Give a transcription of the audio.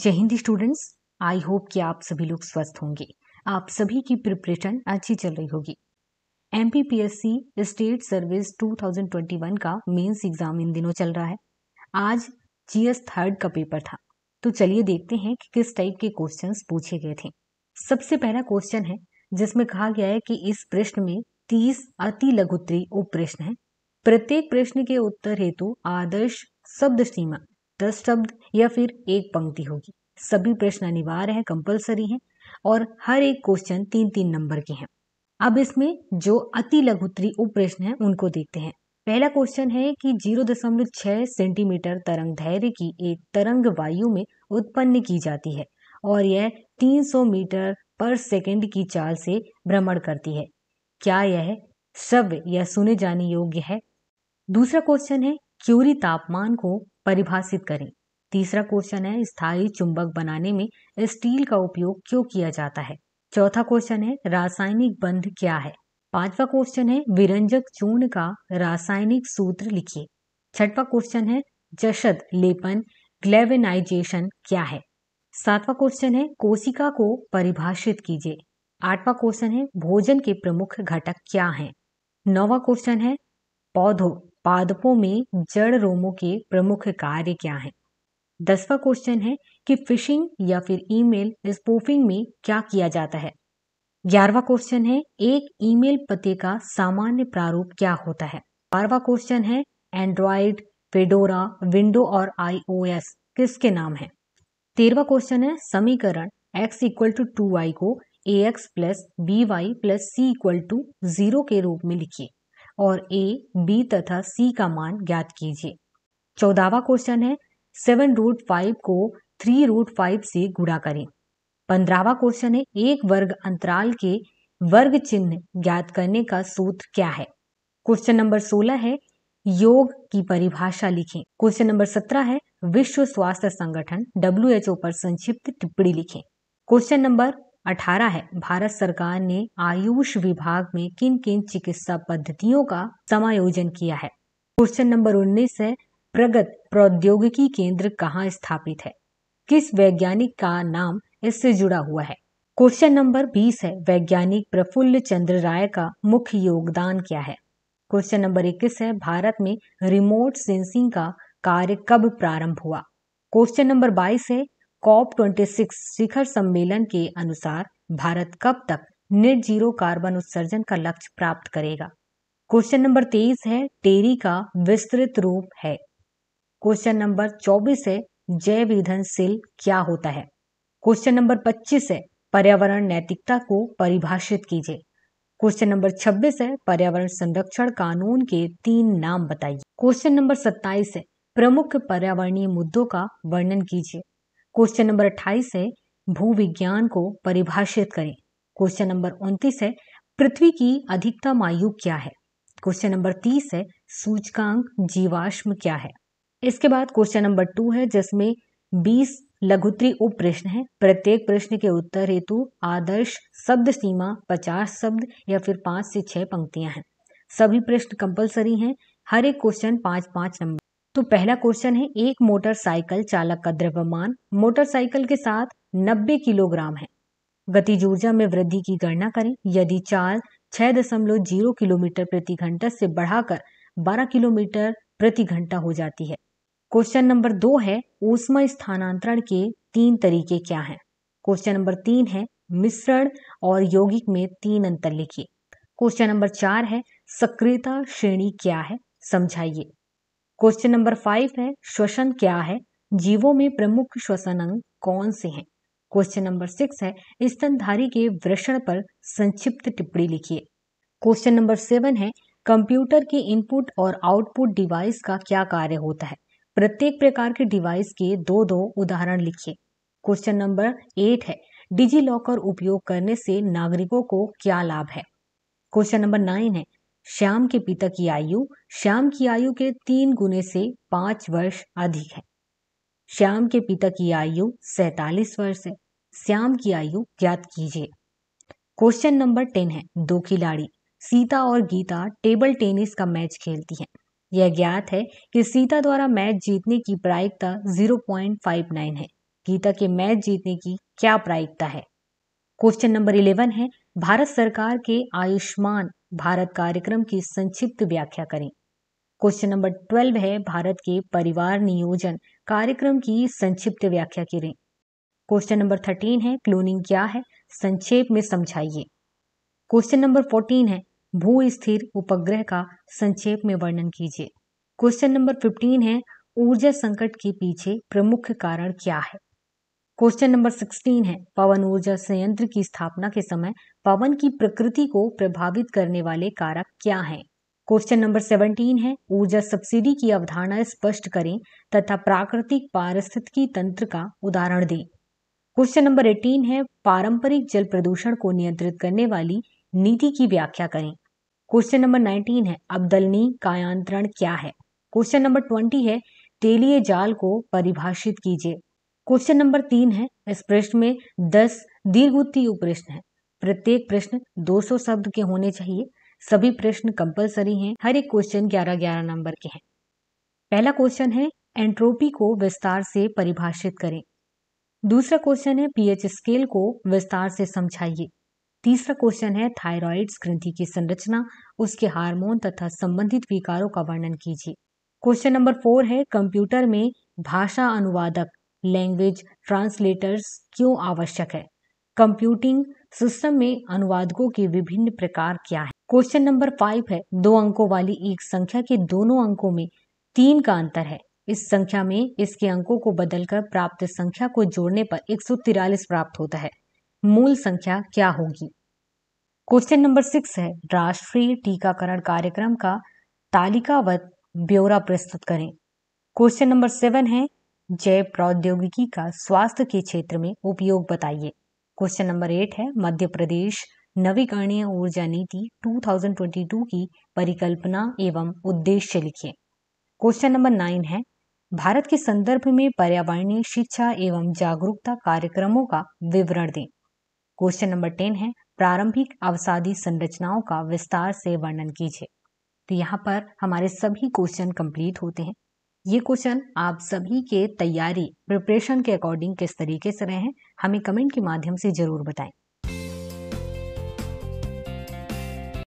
जय Hind students I hope कि आप सभी लोग स्वस्थ होंगे आप सभी की प्रिपरेशन अच्छी चल रही होगी एम स्टेट सर्विस 2021 का मेंस एग्जाम इन दिनों चल रहा है आज जीएस थर्ड का पेपर था तो चलिए देखते हैं कि किस टाइप के क्वेश्चंस पूछे गए थे सबसे पहला क्वेश्चन है जिसमें कहा गया है कि इस प्रश्न में तीस अति लघुत्री उप प्रश्न है प्रत्येक प्रश्न के उत्तर हेतु आदर्श शब्द सीमा दस शब्द या फिर एक पंक्ति होगी सभी प्रश्न अनिवार्य हैं कंपलसरी हैं और हर एक क्वेश्चन तीन तीन नंबर के हैं अब इसमें जो अति लघुतरी उप प्रश्न है उनको देखते हैं पहला क्वेश्चन है कि जीरो दशमलव छह सेंटीमीटर तरंग धैर्य की एक तरंग वायु में उत्पन्न की जाती है और यह 300 मीटर पर सेकंड की चाल से भ्रमण करती है क्या यह श्रव्य या सुने जाने योग्य है दूसरा क्वेश्चन है क्यूरी तापमान को परिभाषित करें तीसरा क्वेश्चन है स्थायी चुंबक बनाने में स्टील का उपयोग क्यों किया जाता है चौथा क्वेश्चन है रासायनिक बंध क्या है पांचवा क्वेश्चन है विरंजक चूर्ण का रासायनिक सूत्र लिखिए छठवा क्वेश्चन है जशद लेपन ग्लेवेनाइजेशन क्या है सातवां क्वेश्चन है कोशिका को परिभाषित कीजिए आठवां क्वेश्चन है भोजन के प्रमुख घटक क्या हैं नौवा क्वेश्चन है पौधों पादपों में जड़ रोमों के प्रमुख कार्य क्या हैं दसवा क्वेश्चन है कि फिशिंग या फिर ईमेल स्पूफिंग में क्या किया जाता है ग्यारहवा क्वेश्चन है एक ईमेल पते का सामान्य प्रारूप क्या होता है बारहवा क्वेश्चन है एंड्रॉइड फेडोरा विंडो और आईओएस किसके नाम है तेरहवा क्वेश्चन है समीकरण x equal to two Y को A X plus B Y plus C equal to zero के रूप में लिखिए और ए बी तथा सी का मान ज्ञात कीजिए चौदावा क्वेश्चन है सेवन रूट फाइव को थ्री रूट फाइव से गुड़ा करें पंद्रहवा क्वेश्चन है एक वर्ग अंतराल के वर्ग चिन्ह ज्ञात करने का सूत्र क्या है क्वेश्चन नंबर सोलह है योग की परिभाषा लिखें क्वेश्चन नंबर सत्रह है विश्व स्वास्थ्य संगठन डब्ल्यू पर संक्षिप्त टिप्पणी लिखें क्वेश्चन नंबर अठारह है भारत सरकार ने आयुष विभाग में किन किन चिकित्सा पद्धतियों का समायोजन किया है क्वेश्चन नंबर उन्नीस है प्रगत प्रौद्योगिकी केंद्र कहाँ स्थापित है किस वैज्ञानिक का नाम इससे जुड़ा हुआ है क्वेश्चन नंबर 20 है वैज्ञानिक प्रफुल्ल चंद्र राय का मुख्य योगदान क्या है क्वेश्चन नंबर 21 है भारत में रिमोट सेंसिंग का कार्य कब प्रारंभ हुआ क्वेश्चन नंबर 22 है कॉप 26 शिखर सम्मेलन के अनुसार भारत कब तक नेट जीरो कार्बन उत्सर्जन का लक्ष्य प्राप्त करेगा क्वेश्चन नंबर तेईस है टेरी का विस्तृत रूप है क्वेश्चन नंबर चौबीस है जैव ईंधन सेल क्या होता है क्वेश्चन नंबर पच्चीस है पर्यावरण नैतिकता को परिभाषित कीजिए क्वेश्चन नंबर 26 है पर्यावरण संरक्षण कानून के तीन नाम बताइए क्वेश्चन नंबर 27 है प्रमुख पर्यावरणीय मुद्दों का वर्णन कीजिए क्वेश्चन नंबर अट्ठाईस है भू विज्ञान को परिभाषित करें क्वेश्चन नंबर उन्तीस है पृथ्वी की अधिकतम आयु क्या है क्वेश्चन नंबर तीस है सूचकांक जीवाश्म क्या है इसके बाद क्वेश्चन नंबर टू है जिसमें बीस लघुत्री उप प्रश्न है प्रत्येक प्रश्न के उत्तर हेतु आदर्श शब्द सीमा पचास शब्द या फिर पांच से छह पंक्तियां हैं सभी प्रश्न कंपलसरी हैं हर एक क्वेश्चन पांच पांच नंबर तो पहला क्वेश्चन है एक मोटरसाइकिल चालक का द्रव्यमान मोटरसाइकिल के साथ 90 किलोग्राम है गतिज ऊर्जा में वृद्धि की गणना करें यदि चाल 6.0 किलोमीटर प्रति घंटा से बढ़ाकर 12 किलोमीटर प्रति घंटा हो जाती है क्वेश्चन नंबर दो है ऊष्मा स्थानांतरण के तीन तरीके क्या हैं क्वेश्चन नंबर तीन है मिश्रण और यौगिक में तीन अंतर लिखिए क्वेश्चन नंबर चार है सक्रियता श्रेणी क्या है समझाइए क्वेश्चन नंबर फाइव है श्वसन क्या है जीवों में प्रमुख श्वसन अंग कौन से हैं क्वेश्चन नंबर सिक्स है स्तनधारी के वृषण पर संक्षिप्त टिप्पणी लिखिए क्वेश्चन नंबर सेवन है कंप्यूटर के इनपुट और आउटपुट डिवाइस का क्या कार्य होता है प्रत्येक प्रकार के डिवाइस के दो दो उदाहरण लिखिए क्वेश्चन नंबर एट है डिजी लॉकर उपयोग करने से नागरिकों को क्या लाभ है क्वेश्चन नंबर नाइन है श्याम के पिता की आयु श्याम की आयु के तीन गुने से पांच वर्ष अधिक है श्याम के पिता की आयु सैतालीस वर्ष है श्याम की आयु ज्ञात कीजिए क्वेश्चन नंबर टेन है दो खिलाड़ी सीता और गीता टेबल टेनिस का मैच खेलती हैं यह ज्ञात है कि सीता द्वारा मैच जीतने की प्रायिकता 0.59 है गीता के मैच जीतने की क्या प्रायिकता है क्वेश्चन नंबर इलेवन है भारत सरकार के आयुष्मान भारत कार्यक्रम की संक्षिप्त व्याख्या करें क्वेश्चन नंबर ट्वेल्व है भारत के परिवार नियोजन कार्यक्रम की संक्षिप्त व्याख्या करें क्वेश्चन नंबर थर्टीन है क्लोनिंग क्या है संक्षेप में समझाइए क्वेश्चन नंबर फोर्टीन है भू स्थिर उपग्रह का संक्षेप में वर्णन कीजिए क्वेश्चन नंबर फिफ्टीन है ऊर्जा संकट के पीछे प्रमुख कारण क्या है क्वेश्चन नंबर सिक्सटीन है पवन ऊर्जा संयंत्र की स्थापना के समय पवन की प्रकृति को प्रभावित करने वाले कारक क्या हैं क्वेश्चन नंबर सेवनटीन है ऊर्जा सब्सिडी की अवधारणा स्पष्ट करें तथा प्राकृतिक पारिस्थितिकी तंत्र का उदाहरण दें क्वेश्चन नंबर एटीन है पारंपरिक जल प्रदूषण को नियंत्रित करने वाली नीति की व्याख्या करें क्वेश्चन नंबर नाइनटीन है अबदलनी कायांतरण क्या है क्वेश्चन नंबर ट्वेंटी है तेलीय जाल को परिभाषित कीजिए क्वेश्चन नंबर तीन है इस प्रश्न में दस दीर्घोत्तीय प्रश्न है प्रत्येक प्रश्न 200 शब्द के होने चाहिए सभी प्रश्न कंपलसरी हैं हर एक क्वेश्चन ग्यारह ग्यारह नंबर के हैं पहला क्वेश्चन है एंट्रोपी को विस्तार से परिभाषित करें दूसरा क्वेश्चन है पीएच स्केल को विस्तार से समझाइए तीसरा क्वेश्चन है थायराइड ग्रंथि की संरचना उसके हार्मोन तथा संबंधित विकारों का वर्णन कीजिए क्वेश्चन नंबर फोर है कंप्यूटर में भाषा अनुवादक लैंग्वेज ट्रांसलेटर्स क्यों आवश्यक है कंप्यूटिंग सिस्टम में अनुवादकों के विभिन्न प्रकार क्या है क्वेश्चन नंबर फाइव है दो अंकों वाली एक संख्या के दोनों अंकों में तीन का अंतर है इस संख्या में इसके अंकों को बदलकर प्राप्त संख्या को जोड़ने पर एक प्राप्त होता है मूल संख्या क्या होगी क्वेश्चन नंबर सिक्स है राष्ट्रीय टीकाकरण कार्यक्रम का तालिकावत ब्यौरा प्रस्तुत करें क्वेश्चन नंबर सेवन है जैव प्रौद्योगिकी का स्वास्थ्य के क्षेत्र में उपयोग बताइए क्वेश्चन नंबर एट है मध्य प्रदेश नवीकरणीय ऊर्जा नीति 2022 की परिकल्पना एवं उद्देश्य लिखिए क्वेश्चन नंबर नाइन है भारत के संदर्भ में पर्यावरणीय शिक्षा एवं जागरूकता कार्यक्रमों का विवरण दें क्वेश्चन नंबर टेन है प्रारंभिक अवसादी संरचनाओं का विस्तार से वर्णन कीजिए तो यहाँ पर हमारे सभी क्वेश्चन कंप्लीट होते हैं ये क्वेश्चन आप सभी के तैयारी प्रिपरेशन के अकॉर्डिंग किस तरीके से रहे हैं हमें कमेंट के माध्यम से ज़रूर बताएं